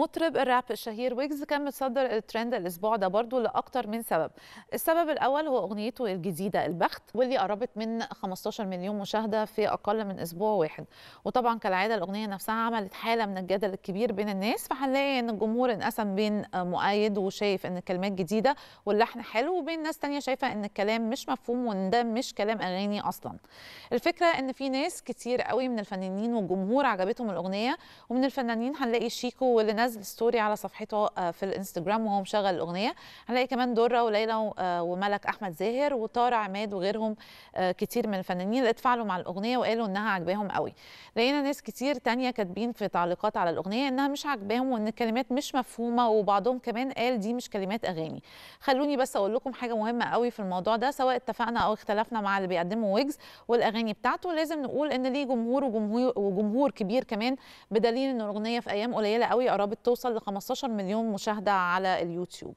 مطرب الراب الشهير ويجز كان متصدر الترند الاسبوع ده برضه لاكتر من سبب السبب الاول هو اغنيته الجديده البخت واللي قربت من 15 مليون مشاهده في اقل من اسبوع واحد وطبعا كالعاده الاغنيه نفسها عملت حاله من الجدل الكبير بين الناس فهنلاقي ان الجمهور انقسم بين مؤيد وشايف ان الكلمات جديده واللحن حلو وبين ناس تانية شايفه ان الكلام مش مفهوم وان ده مش كلام اغاني اصلا الفكره ان في ناس كتير قوي من الفنانين والجمهور عجبتهم الاغنيه ومن الفنانين هنلاقي شيكو واللي نزل ستوري على صفحته آه، في الانستجرام وهو مشغل الاغنيه هنلاقي كمان دره وليلى آه، وملك احمد زاهر وطارق عماد وغيرهم آه، كتير من الفنانين اللي اتفاعلوا مع الاغنيه وقالوا انها عجباهم قوي لقينا ناس كتير تانية كاتبين في تعليقات على الاغنيه انها مش عجباهم وان الكلمات مش مفهومه وبعضهم كمان قال دي مش كلمات اغاني خلوني بس اقول لكم حاجه مهمه قوي في الموضوع ده سواء اتفقنا او اختلفنا مع اللي بيقدمه ويجز والاغاني بتاعته لازم نقول ان ليه جمهور وجمهور, وجمهور كبير كمان بدليل ان الاغنيه في ايام قليله قوي قربت بتوصل ل 15 مليون مشاهده على اليوتيوب